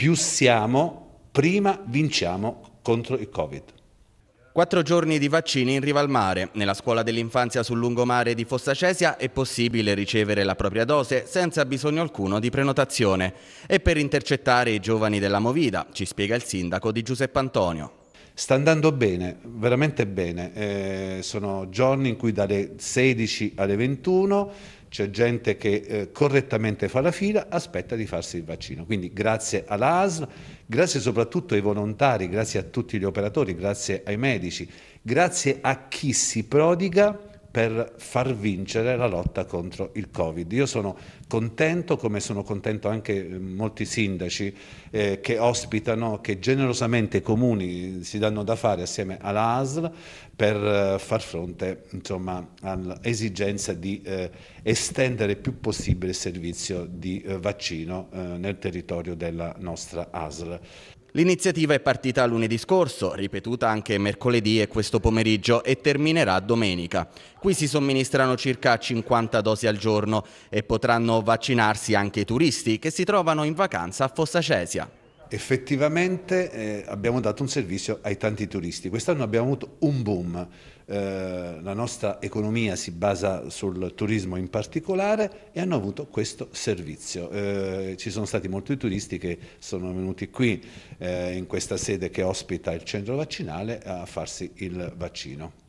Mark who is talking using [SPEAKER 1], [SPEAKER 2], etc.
[SPEAKER 1] più siamo, prima vinciamo contro il Covid. Quattro giorni di vaccini in riva al mare. Nella scuola dell'infanzia sul lungomare di Fossacesia è possibile ricevere la propria dose senza bisogno alcuno di prenotazione. E per intercettare i giovani della Movida, ci spiega il sindaco di Giuseppe Antonio. Sta andando bene,
[SPEAKER 2] veramente bene. Eh, sono giorni in cui dalle 16 alle 21 c'è gente che eh, correttamente fa la fila, aspetta di farsi il vaccino. Quindi grazie all'ASL, grazie soprattutto ai volontari, grazie a tutti gli operatori, grazie ai medici, grazie a chi si prodiga per far vincere la lotta contro il Covid. Io sono contento, come sono contento anche eh, molti sindaci eh, che ospitano, che generosamente i comuni si danno da fare assieme alla ASL per eh, far fronte all'esigenza di eh, estendere il più possibile il servizio di eh, vaccino eh, nel territorio della
[SPEAKER 1] nostra ASL. L'iniziativa è partita lunedì scorso, ripetuta anche mercoledì e questo pomeriggio e terminerà domenica. Qui si somministrano circa 50 dosi al giorno e potranno vaccinarsi anche i turisti che si trovano in vacanza a Fossa Cesia
[SPEAKER 2] effettivamente eh, abbiamo dato un servizio ai tanti turisti. Quest'anno abbiamo avuto un boom, eh, la nostra economia si basa sul turismo in particolare e hanno avuto questo servizio. Eh, ci sono stati molti turisti che sono venuti qui eh, in questa sede che ospita il centro vaccinale a farsi il vaccino.